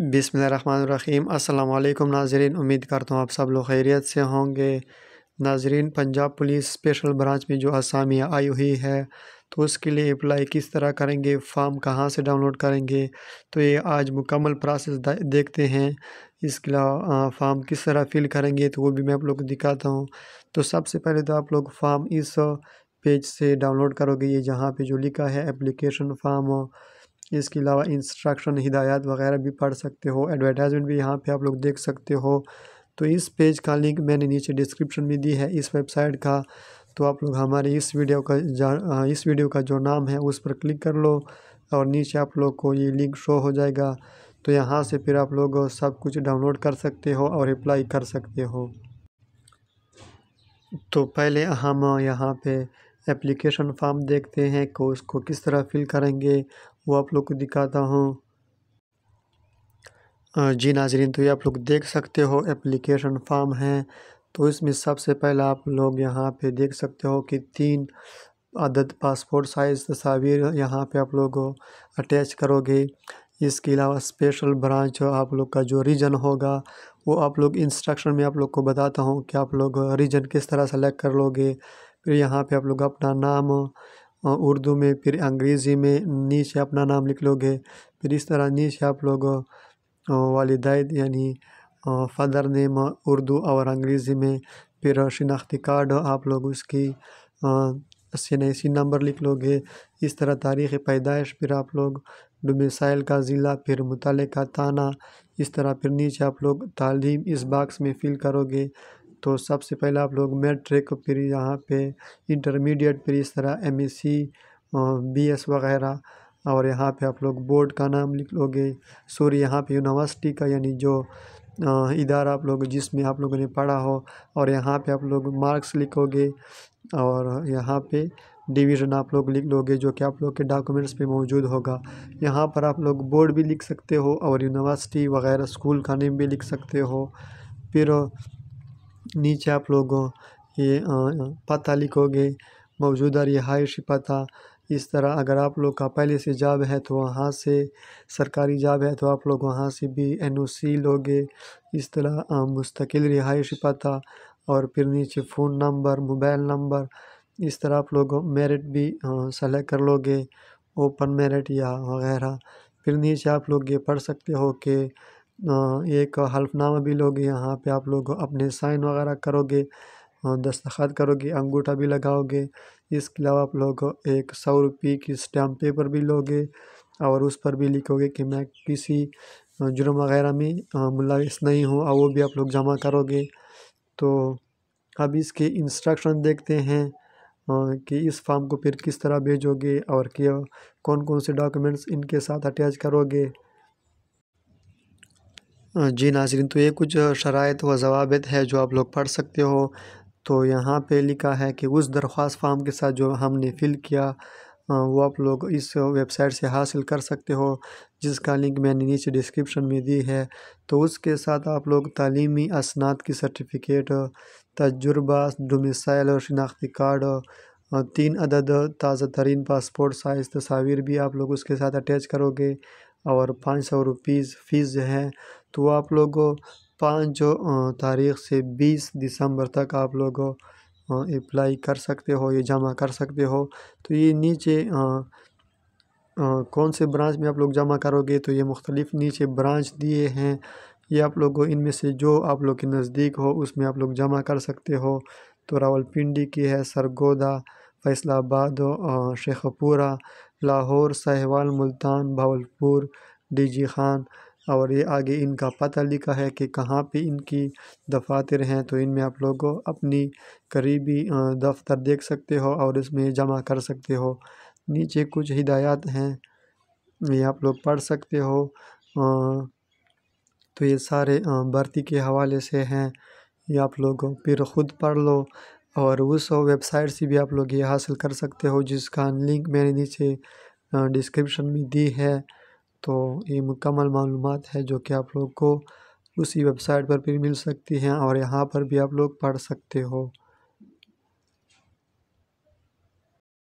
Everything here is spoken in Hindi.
बिसमीम अल्लाम नाजरीन उम्मीद करता हूँ आप सब लोग खैरियत से होंगे नाजरीन पंजाब पुलिस स्पेशल ब्रांच में जो असामियाँ आई हुई है तो उसके लिए अप्लाई किस तरह करेंगे फॉर्म कहाँ से डाउनलोड करेंगे तो ये आज मुकम्मल प्रोसेस देखते हैं इसके अलावा फॉर्म किस तरह फिल करेंगे तो वो भी मैं आप लोग को दिखाता हूँ तो सबसे पहले तो आप लोग फॉर्म इस पेज से डाउनलोड करोगे ये जहाँ पे जो लिखा है एप्लीकेशन फॉर्म इसके अलावा इंस्ट्रक्शन हिदायत वगैरह भी पढ़ सकते हो एडवर्टाइजमेंट भी यहाँ पे आप लोग देख सकते हो तो इस पेज का लिंक मैंने नीचे डिस्क्रिप्शन में दी है इस वेबसाइट का तो आप लोग हमारे इस वीडियो का जा इस वीडियो का जो नाम है उस पर क्लिक कर लो और नीचे आप लोग को ये लिंक शो हो जाएगा तो यहाँ से फिर आप लोग सब कुछ डाउनलोड कर सकते हो और अप्लाई कर सकते हो तो पहले हम यहाँ पे एप्लीकेशन फॉर्म देखते हैं को उसको किस तरह फिल करेंगे वो आप लोग को दिखाता हूँ जी नाजरीन तो ये आप लोग देख सकते हो एप्लीकेशन फॉर्म है तो इसमें सबसे पहला आप लोग यहाँ पे देख सकते हो कि तीन आदत पासपोर्ट साइज़ तस्वीर यहाँ पे आप लोग अटैच करोगे इसके अलावा स्पेशल ब्रांच आप लोग का जो रीजन होगा वो आप लोग इंस्ट्रक्शन में आप लोग को बताता हूँ कि आप लोग रीजन किस तरह सेलेक्ट कर लोगे फिर यहाँ पे आप लोग अपना नाम उर्दू में फिर अंग्रेज़ी में नीचे अपना नाम लिख लोगे फिर इस तरह नीचे आप लोग वालदायद यानी फादर नेम उर्दू और अंग्रेज़ी में फिर शिनाख्ती कार्ड आप लोग उसकी नसी नंबर लिख लोगे इस तरह तारीख़ पैदाइश फिर आप लोग डोमिसाइल का ज़िला फिर मुतल का ताना इस तरह फिर नीचे आप लोग तालीम इस बाक्स में फ़िल करोगे तो सबसे पहले आप लोग मेट्रिक फिर यहाँ पे इंटरमीडिएट फिर इस तरह एम बी एस वगैरह और यहाँ पे आप लोग बोर्ड का नाम लिख लोगे सॉरी यहाँ पे यूनिवर्सिटी का यानी जो इदारा आप लोग जिसमें आप लोगों ने पढ़ा हो और यहाँ पे आप लोग मार्क्स लिखोगे और यहाँ पे डिवीज़न आप लोग लिख लोगे जो कि आप लोग के डॉक्यूमेंट्स पे मौजूद होगा यहाँ पर आप लोग बोर्ड भी लिख सकते हो और यूनिवर्सिटी वगैरह स्कूल का नेम भी लिख सकते हो फिर नीचे आप लोगों ये पता लिखोगे मौजूदा रिहायशी पता इस तरह अगर आप लोग का पहले से जॉब है तो वहाँ से सरकारी जॉब है तो आप लोग वहाँ से भी एन ओ सी लोगे इस तरह मुस्तकिल रिहायशी पता और फिर नीचे फ़ोन नंबर मोबाइल नंबर इस तरह आप लोग मेरिट भी सेलेक्ट कर लोगे ओपन मेरिट या वगैरह फिर नीचे आप लोग ये पढ़ सकते हो कि एक हल्फनामा भी लोगे यहाँ पे आप लोग अपने साइन वगैरह करोगे दस्तखत करोगे अंगूठा भी लगाओगे इसके अलावा आप लोग एक सौ रुपये की स्टैम्प पेपर भी लोगे और उस पर भी लिखोगे कि मैं किसी जुर्म वगैरह में मुलाविस नहीं हूँ और वो भी आप लोग जमा करोगे तो अब इसके इंस्ट्रक्शन देखते हैं कि इस फॉर्म को फिर किस तरह भेजोगे और क्या कौन कौन से डॉक्यूमेंट्स इनके साथ अटैच करोगे जी नाजरीन तो ये कुछ शराइ व जवाब है जो आप लोग पढ़ सकते हो तो यहाँ पे लिखा है कि उस दरख्वास्त फॉर्म के साथ जो हमने फ़िल किया वो आप लोग इस वेबसाइट से हासिल कर सकते हो जिसका लिंक मैंने नीचे डिस्क्रिप्शन में दी है तो उसके साथ आप लोग तालीमी असनाद की सर्टिफिकेट तजुर्बा डोमिसाइल और शिनाख्ती कार्ड तीन अदद ताज़ा तरीन पासपोर्ट साइज़ तस्वीर भी आप लोग उसके साथ अटैच करोगे और पाँच सौ रुपीज़ फ़ीस जो है तो आप लोगों पाँच तारीख़ से बीस दिसंबर तक आप लोग अप्लाई कर सकते हो या जमा कर सकते हो तो ये नीचे कौन से ब्रांच में आप लोग जमा करोगे तो ये मुख्तलिफ़ नीचे ब्रांच दिए हैं ये आप लोगों इनमें से जो आप लोग के नज़दीक हो उसमें आप लोग जमा कर सकते हो तो रावलपिंडी की है सरगोदा फैसलाबाद शेखपुरा लाहौर सहवाल मुल्तान भावलपुर डी जी खान और ये आगे इनका पता लिखा है कि कहाँ पे इनकी दफातर हैं तो इनमें आप लोग अपनी करीबी दफ्तर देख सकते हो और इसमें जमा कर सकते हो नीचे कुछ हिदायत हैं ये आप लोग पढ़ सकते हो तो ये सारे भर्ती के हवाले से हैं ये आप लोग फिर ख़ुद पढ़ लो और उस वेबसाइट से भी आप लोग ये हासिल कर सकते हो जिसका लिंक मैंने नीचे डिस्क्रिप्शन में दी है तो ये मुकम्मल मालूम है जो कि आप लोग को उसी वेबसाइट पर भी मिल सकती हैं और यहाँ पर भी आप लोग पढ़ सकते हो